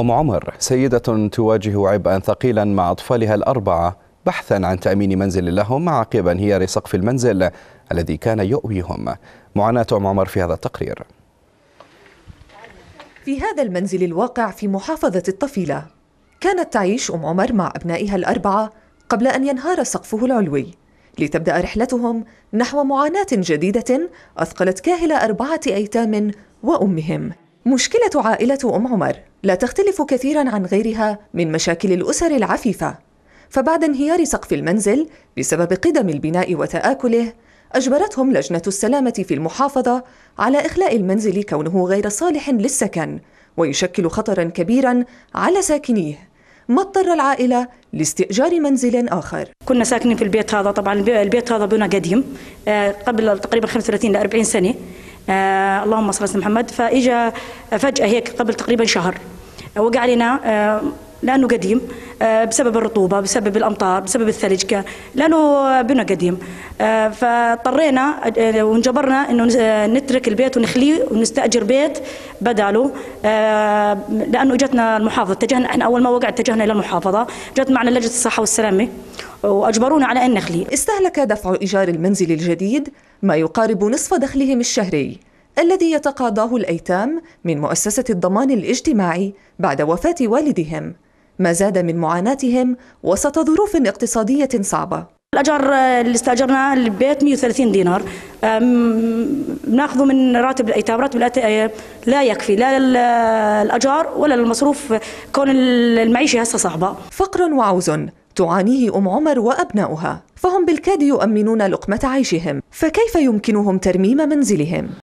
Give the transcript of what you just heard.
أم عمر سيدة تواجه عبئا ثقيلا مع أطفالها الأربعة بحثا عن تأمين منزل لهم عقب انهيار سقف المنزل الذي كان يؤويهم معاناة أم عمر في هذا التقرير في هذا المنزل الواقع في محافظة الطفيلة كانت تعيش أم عمر مع أبنائها الأربعة قبل أن ينهار سقفه العلوي لتبدأ رحلتهم نحو معاناة جديدة أثقلت كاهل أربعة أيتام وأمهم مشكلة عائلة أم عمر لا تختلف كثيرا عن غيرها من مشاكل الأسر العفيفة فبعد انهيار سقف المنزل بسبب قدم البناء وتآكله أجبرتهم لجنة السلامة في المحافظة على إخلاء المنزل كونه غير صالح للسكن ويشكل خطرا كبيرا على ساكنيه ما اضطر العائلة لاستئجار منزل آخر كنا ساكنين في البيت هذا طبعا البيت هذا بنا قديم آه، قبل تقريبا 35 ل 40 سنة آه، اللهم صل على محمد فاجا فجاه هيك قبل تقريبا شهر وقع علينا آه، لانه قديم آه، بسبب الرطوبه بسبب الامطار بسبب الثلج لانه بنا قديم فاضطرينا وانجبرنا انه نترك البيت ونخليه ونستاجر بيت بداله لانه اجتنا المحافظه اتجهنا احنا اول ما وقع اتجهنا الى المحافظه جت معنا لجنه الصحه والسلامه واجبرونا على ان نخليه استهلك دفع ايجار المنزل الجديد ما يقارب نصف دخلهم الشهري الذي يتقاضاه الأيتام من مؤسسة الضمان الاجتماعي بعد وفاة والدهم ما زاد من معاناتهم وسط ظروف اقتصادية صعبة الأجار اللي استأجرناه البيت 130 دينار بناخذه من راتب الأيتام راتب الأيتام لا يكفي لا الأجار ولا المصروف كون المعيشة هسه صعبة فقر وعوز تعانيه أم عمر وأبناؤها فهم بالكاد يؤمنون لقمة عيشهم فكيف يمكنهم ترميم منزلهم؟